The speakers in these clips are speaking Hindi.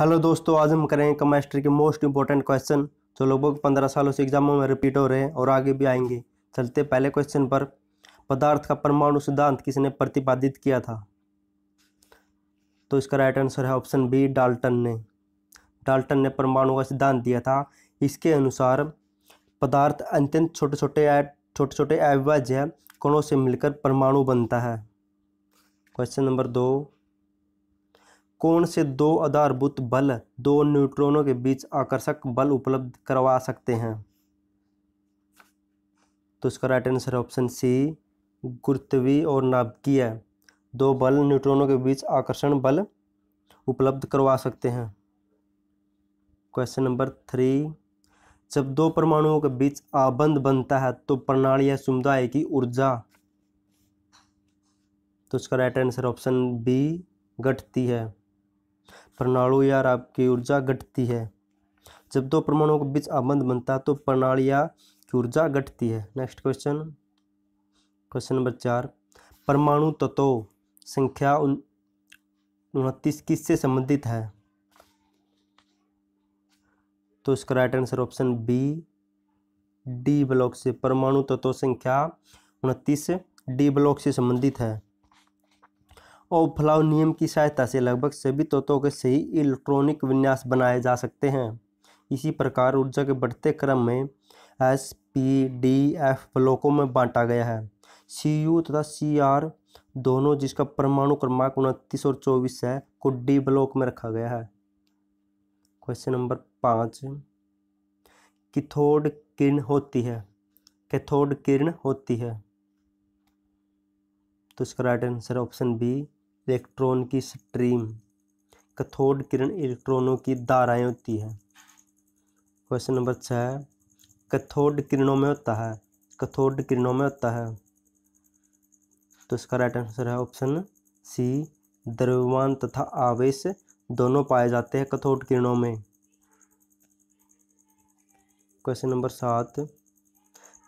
हेलो दोस्तों आज हम करेंगे कमेस्ट्री के मोस्ट इंपॉर्टेंट क्वेश्चन जो लगभग पंद्रह सालों से एग्जामों में रिपीट हो रहे हैं और आगे भी आएंगे चलते पहले क्वेश्चन पर पदार्थ का परमाणु सिद्धांत किसने प्रतिपादित किया था तो इसका राइट आंसर है ऑप्शन बी डाल्टन ने डाल्टन ने परमाणु का सिद्धांत दिया था इसके अनुसार पदार्थ अत्यंत छोटे छोटे छोटे छोटे अविभाज्य कणों से मिलकर परमाणु बनता है क्वेश्चन नंबर दो कौन से दो आधारभूत बल दो न्यूट्रॉनों के बीच आकर्षक बल उपलब्ध करवा सकते हैं तो इसका राइट आंसर ऑप्शन सी गुरुत्वी और नाभिकीय दो बल न्यूट्रॉनों के बीच आकर्षण बल उपलब्ध करवा सकते हैं क्वेश्चन नंबर थ्री जब दो परमाणुओं के बीच आबंध बनता है तो प्रणाली या समुदाय की ऊर्जा तो इसका राइट आंसर ऑप्शन बी घटती है प्रणाणु या राब की ऊर्जा घटती है जब दो परमाणुओं के बीच आबंध बनता है तो प्रणाली या की ऊर्जा घटती है नेक्स्ट क्वेश्चन क्वेश्चन नंबर चार परमाणु तत्व संख्या उनतीस किससे संबंधित है तो इसका right answer option B D block से परमाणु तत्व संख्या उनतीस डी ब्लॉक से संबंधित है और फलाव नियम की सहायता से लगभग सभी तत्वों के सही इलेक्ट्रॉनिक विन्यास बनाए जा सकते हैं इसी प्रकार ऊर्जा के बढ़ते क्रम में एस पी डी एफ ब्लॉकों में बांटा गया है सी यू तथा सी आर दोनों जिसका परमाणु क्रमांक उनतीस और चौबीस है को डी ब्लॉक में रखा गया है क्वेश्चन नंबर पाँच किथोड किरण होती है कैथोड किरण होती है तो इसका right answer option B electron की स्ट्रीम कथोड किरण इलेक्ट्रॉनों की धाराएं होती है क्वेश्चन नंबर छः कथोड किरणों में होता है कथोड किरणों में होता है तो इसका राइट आंसर है ऑप्शन सी द्रव्यमान तथा आवेश दोनों पाए जाते हैं कथोड किरणों में क्वेश्चन नंबर सात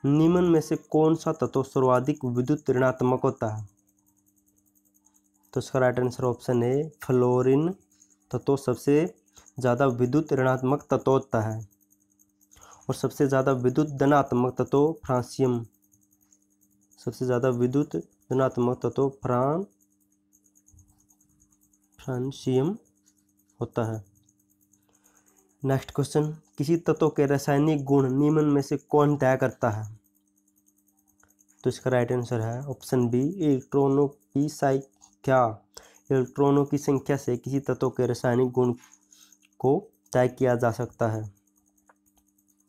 निम्न में से कौन सा तत्व सर्वाधिक विद्युत ऋणात्मक होता है तो इसका राइट आंसर ऑप्शन है फ्लोरिन तत्व सबसे ज़्यादा विद्युत ऋणात्मक होता है और सबसे ज़्यादा विद्युत धनात्मक तत्व फ्रांसियम सबसे ज़्यादा विद्युत धनात्मक तत्व फ्रां फ्रांसियम होता है नेक्स्ट क्वेश्चन किसी तत्व के रासायनिक गुण नियमन में से कौन तय करता है तो इसका राइट आंसर है ऑप्शन बी इलेक्ट्रॉनों की साइक संख्या इलेक्ट्रॉनों की संख्या से किसी तत्व के रासायनिक गुण को तय किया जा सकता है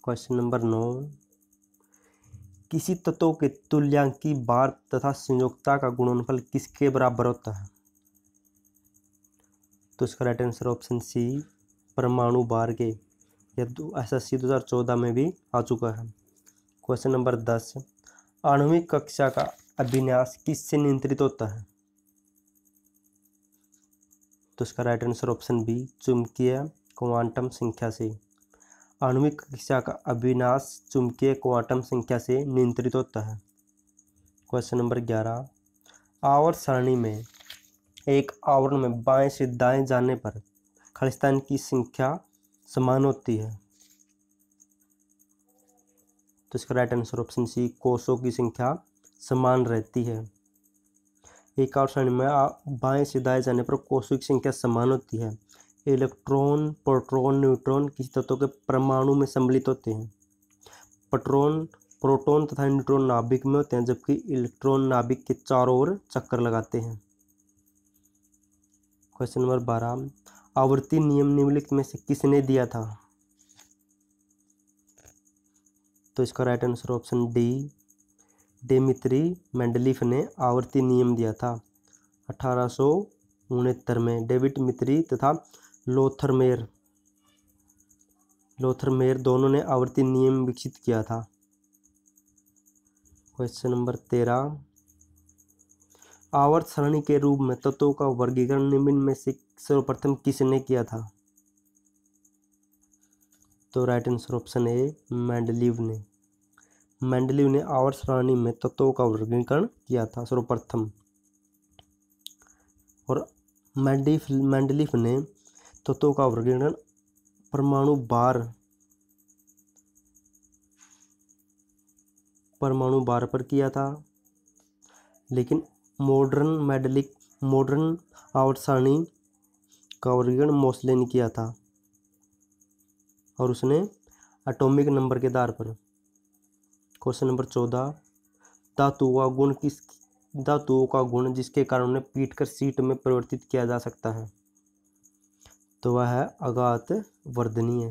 क्वेश्चन नंबर नौ किसी तत्व के तुल्यांकी बार तथा संयोगता का गुणनफल किसके बराबर होता है तो इसका राइट आंसर ऑप्शन सी परमाणु बार के यह एस एस सी दो हज़ार चौदह में भी आ चुका है क्वेश्चन नंबर दस आणविक कक्षा का अभिन्यास किससे नियंत्रित होता है तो इसका राइट आंसर ऑप्शन बी चुंबकीय क्वांटम संख्या से आणुविक कक्षा का अविनाश चुंबकीय क्वांटम संख्या से नियंत्रित होता है क्वेश्चन नंबर ग्यारह आवर सारणी में एक आवरण में बाएं से दाएं जाने पर खालिस्तान की संख्या समान होती है तो इसका राइट आंसर ऑप्शन सी कोषों की संख्या समान रहती है एक और श्रेणी में बाएं से दाएं जाने पर कोशिक संख्या समान होती है इलेक्ट्रॉन प्रोटॉन न्यूट्रॉन किसी तत्व के परमाणु में सम्मिलित होते हैं पट्रॉन प्रोटॉन तथा न्यूट्रॉन नाभिक में होते हैं जबकि इलेक्ट्रॉन नाभिक के चारों ओर चक्कर लगाते हैं क्वेश्चन नंबर बारह आवर्ती नियम निम्नलिखित में से किसने दिया था तो इसका right answer option D Dmitri Mendeleev ने आवर्ती नियम दिया था अठारह में डेविड मित्री तथा लोथरमेर लोथरमेर दोनों ने आवर्ती नियम विकसित किया था क्वेश्चन नंबर तेरह आवर्त सरणी के रूप में तत्वों का वर्गीकरण निम्न में से सर्वप्रथम किसने किया था तो right answer option A Mendeleev ने मेंडलीव ने आवर्त सारणी में तत्वों का वर्गीकरण किया था सर्वप्रथम और मेंडलीफ मेंडलीफ ने तत्वों का वर्गीकरण परमाणु बार परमाणु बार पर किया था लेकिन मॉडर्न मेडलिक मॉडर्न आवर्त सारणी का वर्गीकरण मोसले ने किया था और उसने एटॉमिक नंबर के आधार पर क्वेश्चन नंबर चौदह धातु का गुण किस धातुओं का गुण जिसके कारण उन्हें पीट कर सीट में परिवर्तित किया जा सकता है तो वह है अगात वर्धनीय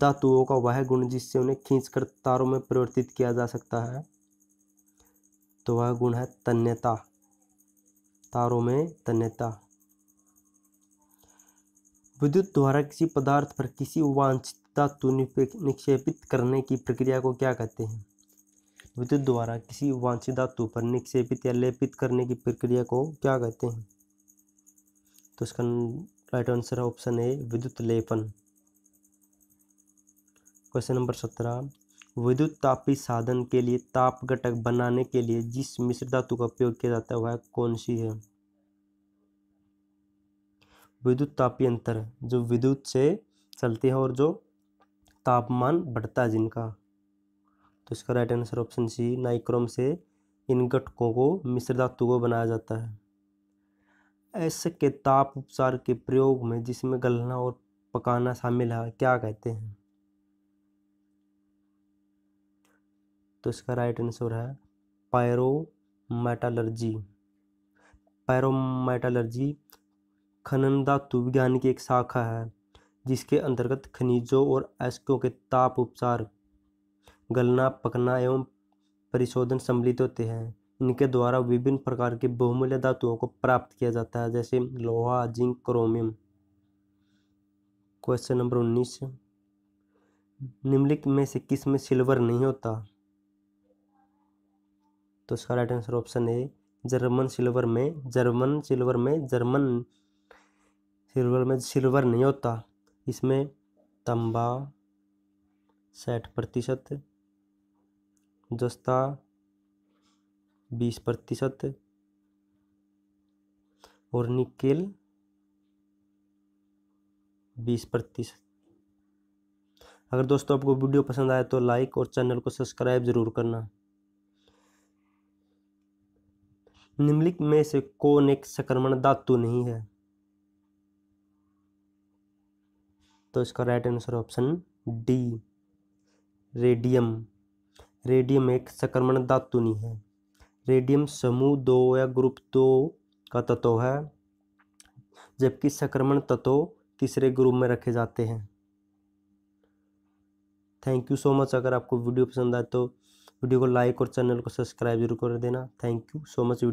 धातुओं का वह गुण जिससे उन्हें खींचकर तारों में परिवर्तित किया जा सकता है तो वह गुण है तन्यता तारों में तन्यता विद्युत द्वारा किसी पदार्थ पर किसी वांछित धातु निक्षेपित करने की प्रक्रिया को क्या कहते हैं विद्युत द्वारा किसी वांछित धातु पर निक्षेपित या लेपित करने की प्रक्रिया को क्या कहते हैं तो इसका राइट आंसर है ऑप्शन ए विद्युत लेपन क्वेश्चन नंबर सत्रह विद्युत तापी साधन के लिए ताप घटक बनाने के लिए जिस मिश्र धातु का उपयोग किया जाता है वह कौन सी है विद्युत तापी अंतर जो विद्युत से चलती है और जो तापमान बढ़ता है जिनका तो इसका right answer option C nichrome से इन घटकों को मिश्र धातु को बनाया जाता है ऐसे के ताप उपचार के प्रयोग में जिसमें गलना और पकाना शामिल है क्या कहते हैं तो इसका राइट आंसर है पायरोमेटालर्जी पायरोमेटालर्जी खनन धातु विज्ञान की एक शाखा है जिसके अंतर्गत खनिजों और अयस्कों के ताप उपचार गलना पकना एवं परिशोधन सम्मिलित होते हैं इनके द्वारा विभिन्न प्रकार के बहुमूल्य धातुओं को प्राप्त किया जाता है जैसे लोहा जिंक क्रोमियम क्वेश्चन नंबर उन्नीस निम्नलिखित में से किस में सिल्वर नहीं होता तो इसका right answer option A German silver में जर्मन सिल्वर में जर्मन सिल्वर में सिल्वर नहीं होता इसमें तंबा साठ प्रतिशत जस्ता बीस प्रतिशत और निकेल बीस प्रतिशत अगर दोस्तों आपको वीडियो पसंद आए तो लाइक और चैनल को सब्सक्राइब ज़रूर करना निम्नलिखित में से कौन एक संक्रमण धातु नहीं है तो इसका right answer option D radium radium एक संक्रमण नहीं है रेडियम समूह दो या ग्रुप दो का तत्व है जबकि संक्रमण तत्व तीसरे ग्रुप में रखे जाते हैं थैंक यू सो मच अगर आपको वीडियो पसंद आए तो वीडियो को लाइक और चैनल को सब्सक्राइब जरूर कर देना थैंक यू सो मच